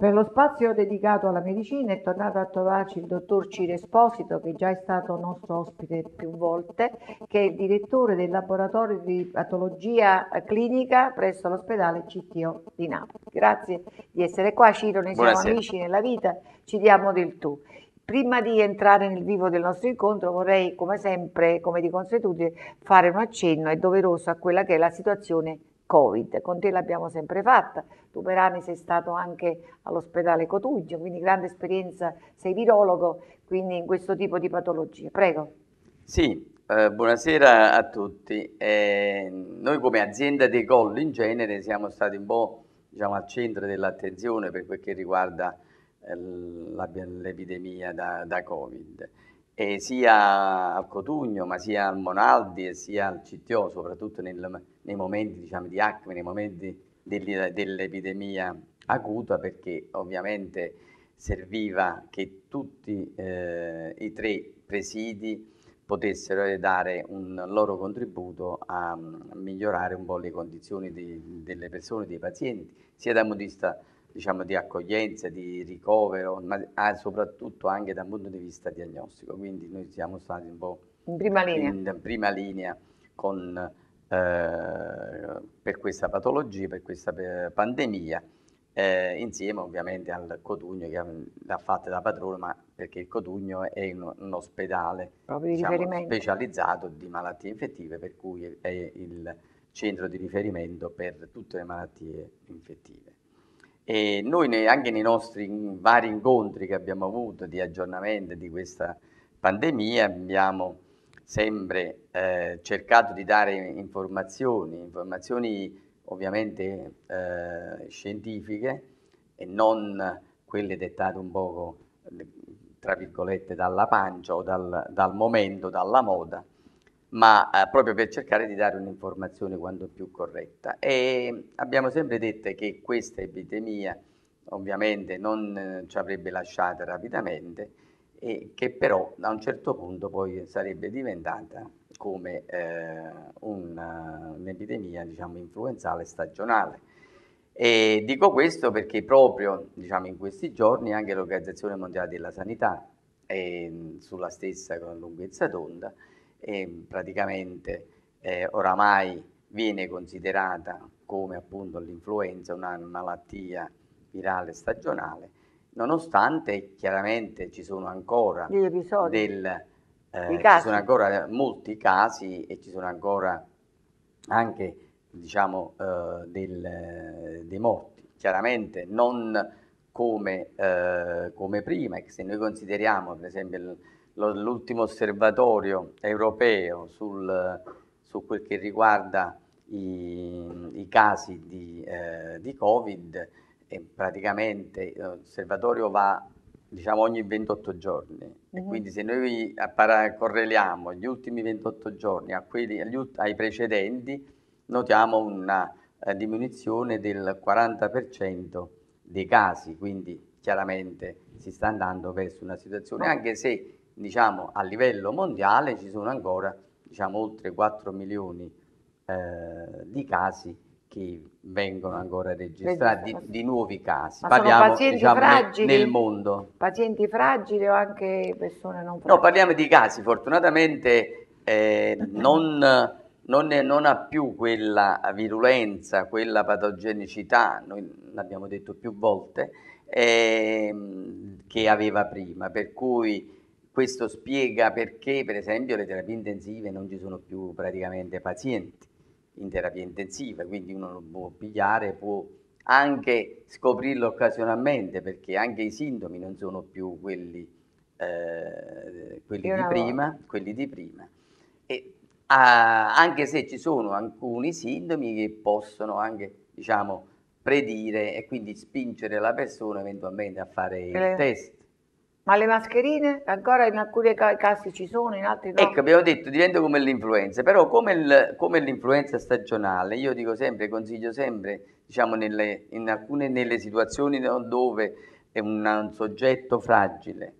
Per lo spazio dedicato alla medicina è tornato a trovarci il dottor Ciro Esposito, che già è stato nostro ospite più volte, che è il direttore del laboratorio di patologia clinica presso l'ospedale CTO di Napoli. Grazie di essere qua, Ciro, noi siamo amici nella vita, ci diamo del tu. Prima di entrare nel vivo del nostro incontro vorrei, come sempre, come di consuetudine, fare un accenno, è doveroso, a quella che è la situazione Covid, con te l'abbiamo sempre fatta, tu per anni sei stato anche all'ospedale Cotugno, quindi grande esperienza, sei virologo, quindi in questo tipo di patologie. Prego. Sì, eh, buonasera a tutti. Eh, noi come azienda dei Gol in genere siamo stati un po' diciamo, al centro dell'attenzione per quel che riguarda eh, l'epidemia da, da Covid eh, sia al Cotugno, ma sia al Monaldi e sia al CTO, soprattutto nel, nei momenti diciamo, di acme, nei momenti dell'epidemia acuta, perché ovviamente serviva che tutti eh, i tre presidi potessero dare un loro contributo a, a mm, migliorare un po' le condizioni di, delle persone, dei pazienti, sia da modista punto diciamo, di accoglienza, di ricovero, ma ah, soprattutto anche dal punto di vista diagnostico. Quindi noi siamo stati un po' in prima linea, in, prima linea con, eh, per questa patologia, per questa eh, pandemia. Eh, insieme ovviamente al Codugno che l'ha fatta da padrone, ma perché il Codugno è un, un ospedale di diciamo, specializzato di malattie infettive, per cui è il centro di riferimento per tutte le malattie infettive. E noi ne, anche nei nostri vari incontri che abbiamo avuto di aggiornamento di questa pandemia abbiamo sempre eh, cercato di dare informazioni, informazioni ovviamente eh, scientifiche e non quelle dettate un poco, tra virgolette, dalla pancia o dal, dal momento, dalla moda, ma eh, proprio per cercare di dare un'informazione quanto più corretta. E mm, abbiamo sempre detto che questa epidemia ovviamente non eh, ci avrebbe lasciata rapidamente e che però a un certo punto poi sarebbe diventata come eh, eh, un'epidemia diciamo, influenzale stagionale. E dico questo perché proprio diciamo, in questi giorni anche l'Organizzazione Mondiale della Sanità è ehm, sulla stessa lunghezza d'onda e praticamente eh, oramai viene considerata come appunto l'influenza una malattia virale stagionale, nonostante chiaramente ci sono ancora, del, eh, ci sono ancora molti casi e ci sono ancora anche diciamo, eh, del, dei morti. Chiaramente non come, eh, come prima, se noi consideriamo per esempio il, l'ultimo osservatorio europeo sul, su quel che riguarda i, i casi di, eh, di Covid, praticamente eh, l'osservatorio va diciamo ogni 28 giorni mm-hmm. e quindi se noi correliamo gli ultimi 28 giorni quelli, agli, ai precedenti notiamo una eh, diminuzione del 40% dei casi, quindi chiaramente si sta andando verso una situazione, anche se diciamo, a livello mondiale ci sono ancora diciamo, oltre 4 milioni eh, di casi che vengono ancora registrati, di, di nuovi casi. Ma parliamo diciamo, fragili, nel mondo. Pazienti fragili o anche persone non fragili? No, parliamo di casi, fortunatamente eh, non, non, non, ha più quella virulenza, quella patogenicità, noi l'abbiamo detto più volte, eh, che aveva prima, per cui questo spiega perché, per esempio, le terapie intensive non ci sono più praticamente pazienti in terapia intensiva, quindi uno lo può pigliare, può anche scoprirlo occasionalmente perché anche i sintomi non sono più quelli, eh, quelli, di, prima, quelli di, prima, e, ah, anche se ci sono alcuni sintomi che possono anche, diciamo, predire e quindi spingere la persona eventualmente a fare il eh. test ma le mascherine ancora in alcuni casi ci sono, in altri no? Ecco, abbiamo detto, diventa come l'influenza, però come, il, come l'influenza stagionale, io dico sempre, consiglio sempre, diciamo, nelle, in alcune nelle situazioni dove è una, un soggetto fragile,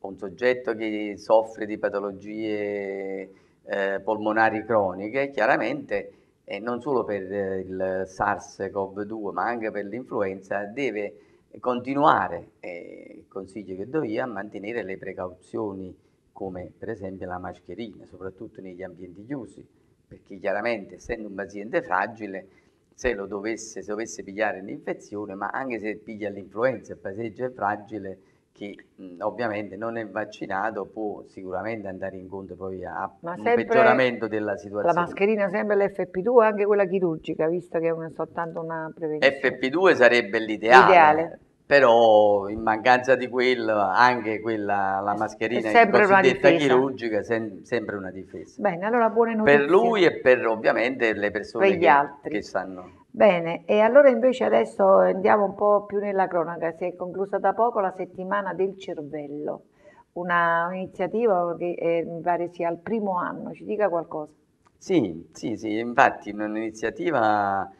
un soggetto che soffre di patologie eh, polmonari croniche, chiaramente eh, non solo per eh, il SARS-CoV-2, ma anche per l'influenza, deve continuare, eh, consiglio che do io, a mantenere le precauzioni come per esempio la mascherina, soprattutto negli ambienti chiusi, perché chiaramente essendo un paziente fragile, se lo dovesse, se dovesse pigliare un'infezione, ma anche se piglia l'influenza, il passeggio è fragile, chi mh, ovviamente non è vaccinato può sicuramente andare incontro poi a ma un peggioramento della situazione. La mascherina sempre l'FP2, anche quella chirurgica, visto che è una, soltanto una prevenzione. FP2 sarebbe l'ideale. L'ideale. Però in mancanza di quella, anche quella, la mascherina cosiddetta chirurgica, è sem sempre una difesa. Bene, allora buone notizie. Per lui e per ovviamente le persone per che, che stanno... Bene, e allora invece adesso andiamo un po' più nella cronaca, si è conclusa da poco la settimana del cervello, una iniziativa che eh, mi pare sia al primo anno, ci dica qualcosa. Sì, sì, sì, infatti è un'iniziativa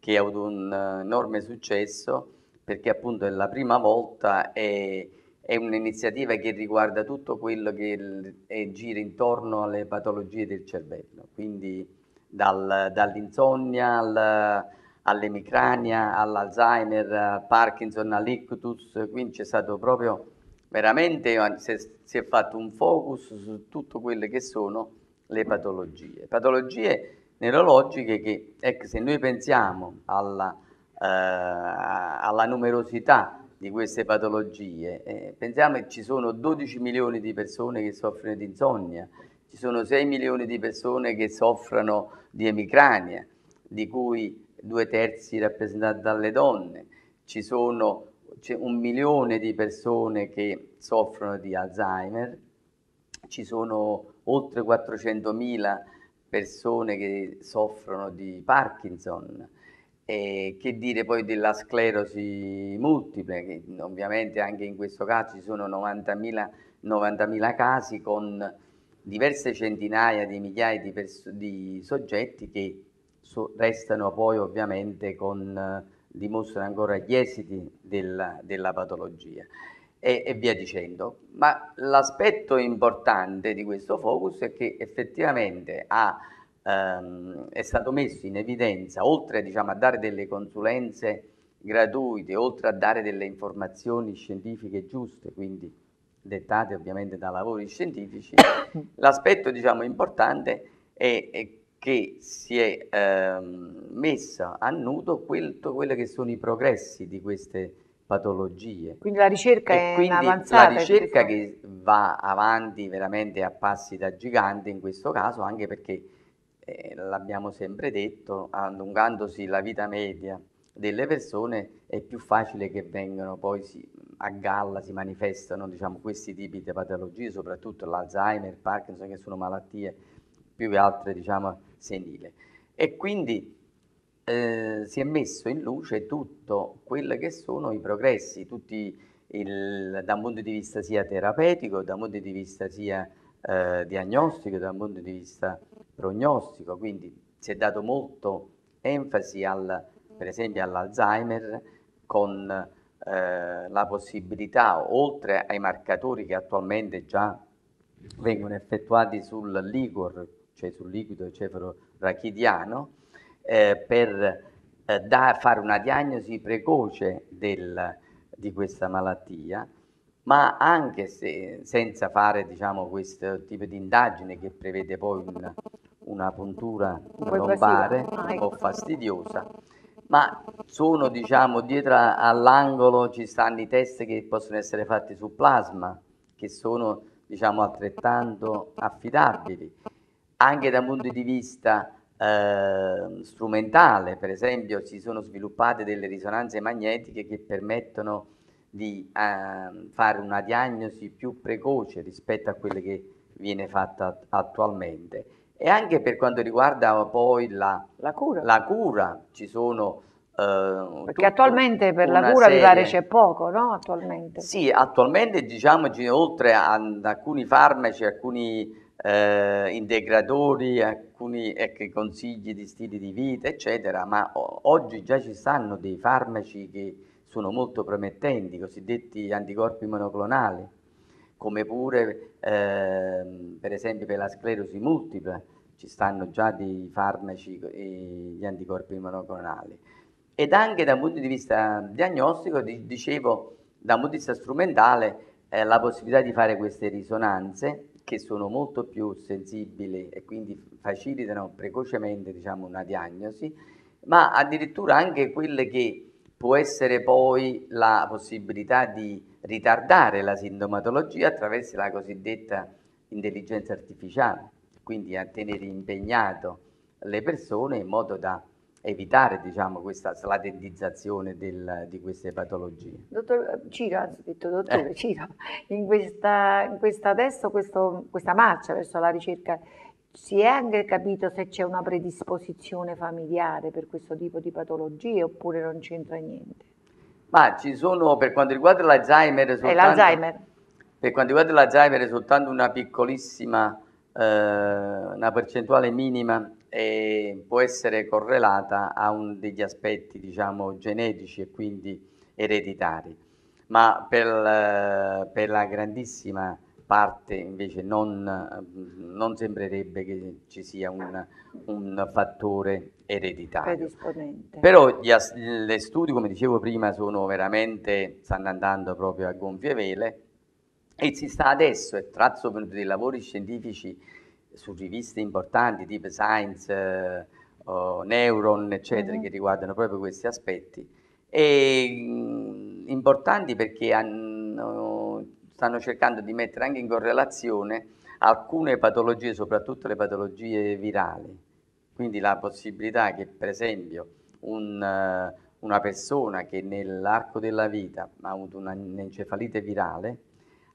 che ha avuto un enorme successo perché appunto è la prima volta e è un'iniziativa che riguarda tutto quello che è, gira intorno alle patologie del cervello, quindi dal, dall'insonnia al all'emicrania, all'Alzheimer, Parkinson, all'ictus, quindi c'è stato proprio veramente, si è, fatto un focus su tutte quelle che sono le patologie. Patologie neurologiche che, ecco, se noi pensiamo alla, eh, alla numerosità di queste patologie, eh, pensiamo che ci sono 12 milioni di persone che soffrono di insonnia, ci sono 6 milioni di persone che soffrono di emicrania, di cui due terzi rappresentati dalle donne, ci sono c'è un milione di persone che soffrono di Alzheimer, ci sono oltre 400.000 persone che soffrono di Parkinson, e che dire poi della sclerosi multiple, che ovviamente anche in questo caso ci sono 90.000, 90 casi con diverse centinaia di migliaia di, di soggetti che so, restano poi ovviamente con, eh, dimostrano ancora gli esiti della, della patologia e, e, via dicendo. Ma l'aspetto importante di questo focus è che effettivamente ha, ehm, è stato messo in evidenza, oltre diciamo, a dare delle consulenze gratuite, oltre a dare delle informazioni scientifiche giuste, quindi dettate ovviamente da lavori scientifici, l'aspetto diciamo, importante è, è che si è ehm, messa a nudo quelli che sono i progressi di queste patologie. Quindi la ricerca e è avanzata. La ricerca che va avanti veramente a passi da gigante in questo caso, anche perché eh, l'abbiamo sempre detto, allungandosi la vita media delle persone è più facile che vengano poi si, a galla, si manifestano diciamo, questi tipi di patologie, soprattutto l'Alzheimer, Parkinson, che sono malattie più che altre diciamo, senile. E quindi eh, si è messo in luce tutto quello che sono i progressi, tutti il, da un punto di vista sia terapeutico, da un punto di vista sia eh, diagnostico, da un punto di vista prognostico, quindi si è dato molto enfasi al, per esempio all'Alzheimer con eh, la possibilità, oltre ai marcatori che attualmente già vengono effettuati sul Ligor, cioè sul liquido cefalorachidiano, eh, per eh, da, fare una diagnosi precoce del, di questa malattia, ma anche se, senza fare diciamo, questo tipo di indagine che prevede poi un, una puntura lombare un ah, po' ecco. fastidiosa, ma sono diciamo, dietro all'angolo ci stanno i test che possono essere fatti su plasma, che sono diciamo, altrettanto affidabili anche da un punto di vista eh, strumentale, per esempio si sono sviluppate delle risonanze magnetiche che permettono di eh, fare una diagnosi più precoce rispetto a quelle che viene fatta attualmente. E anche per quanto riguarda poi la, la, cura. la cura. ci sono... Eh, Perché attualmente per la cura serie... mi pare c'è poco, no? Attualmente. Sì, attualmente diciamoci oltre ad alcuni farmaci, alcuni eh, integratori, alcuni ecco, consigli di stili di vita, eccetera, ma oggi già ci stanno dei farmaci che sono molto promettenti, i cosiddetti anticorpi monoclonali, come pure eh, per esempio per la sclerosi multipla ci stanno già dei farmaci e eh, gli anticorpi monoclonali. Ed anche dal punto di vista diagnostico, dicevo, dal punto di vista strumentale, eh, la possibilità di fare queste risonanze che sono molto più sensibili e quindi facilitano precocemente diciamo, una diagnosi, ma addirittura anche quelle che può essere poi la possibilità di ritardare la sintomatologia attraverso la cosiddetta intelligenza artificiale, quindi a tenere impegnato le persone in modo da evitare diciamo, questa slatendizzazione del, di queste patologie. Dottor eh, Ciro, anzi detto dottore eh. Ciro, in questa, in questa adesso questo, questa marcia verso la ricerca si è anche capito se c'è una predisposizione familiare per questo tipo di patologie oppure non c'entra niente? Ma ci sono, per quanto riguarda l'Alzheimer, eh, soltanto, per quanto riguarda l'Alzheimer soltanto una piccolissima, eh, una percentuale minima eh, può essere correlata a un, degli aspetti diciamo, genetici e quindi ereditari, ma per, eh, per la grandissima parte invece non, eh, non, sembrerebbe che ci sia un, un fattore ereditario. Però gli as- studi, come dicevo prima, sono veramente, stanno andando proprio a gonfie vele e si sta adesso, e trazzo dei lavori scientifici su riviste importanti tipo Science, eh, o Neuron, eccetera, mm-hmm. che riguardano proprio questi aspetti. E, mh, mm, importanti perché hanno, stanno cercando di mettere anche in correlazione alcune patologie, soprattutto le patologie virali. Quindi la possibilità che, per esempio, un, una persona che nell'arco della vita ha avuto un'encefalite virale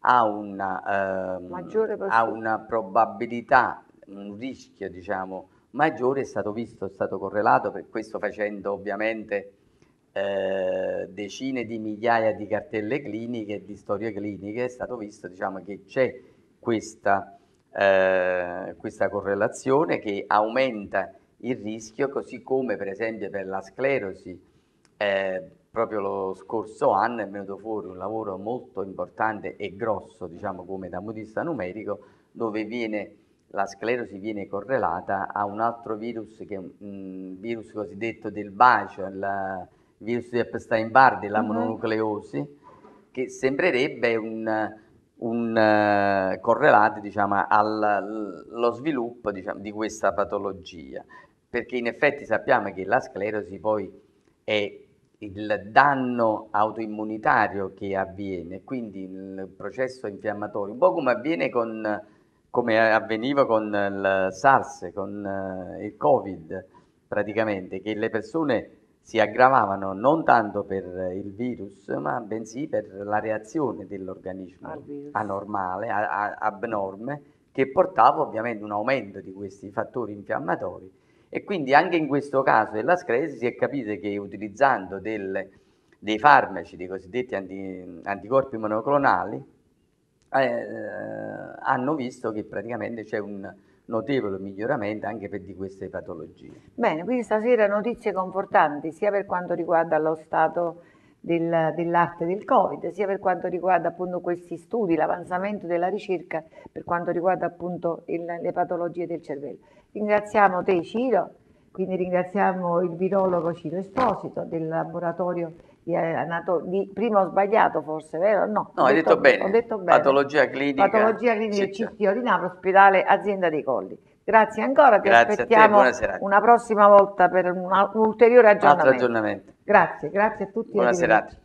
ha una, ehm, ha una probabilità, un rischio diciamo, maggiore, è stato visto, è stato correlato, per questo facendo ovviamente eh, decine di migliaia di cartelle cliniche, di storie cliniche, è stato visto diciamo, che c'è questa, eh, questa correlazione che aumenta il rischio, così come per esempio per la sclerosi. Eh, proprio lo scorso anno è venuto fuori un lavoro molto importante e grosso, diciamo come da modista numerico, dove viene, la sclerosi viene correlata a un altro virus, che è un virus cosiddetto del bacio, il virus di Epstein-Barr, della mm-hmm. mononucleosi, che sembrerebbe un, un eh, correlato diciamo, allo sviluppo diciamo, di questa patologia, perché in effetti sappiamo che la sclerosi poi è il danno autoimmunitario che avviene, quindi il processo infiammatorio, un po' come avviene con, come avveniva con il SARS, con eh, il Covid praticamente, che le persone si aggravavano non tanto per il virus, ma bensì per la reazione dell'organismo anormale, a, a, abnorme, che portava ovviamente un aumento di questi fattori infiammatori e quindi anche in questo caso della dell'ascresi si è capito che utilizzando del, dei farmaci, dei cosiddetti anti, anticorpi monoclonali, eh, eh, hanno visto che praticamente c'è un notevole miglioramento anche per di queste patologie. Bene, quindi stasera notizie confortanti sia per quanto riguarda lo stato del, dell'arte del Covid, sia per quanto riguarda appunto questi studi, l'avanzamento della ricerca per quanto riguarda appunto il, le patologie del cervello. Ringraziamo te Ciro, quindi ringraziamo il virologo Ciro Esposito del laboratorio di, anato- prima ho sbagliato forse, vero? No, no hai detto, detto bene. Ho detto bene. Patologia clinica. Patologia clinica CTO di Napoli, ospedale azienda dei Colli. Grazie ancora, ti grazie aspettiamo te, una prossima volta per un, un ulteriore aggiornamento. aggiornamento. Grazie, grazie a tutti. Buona serata.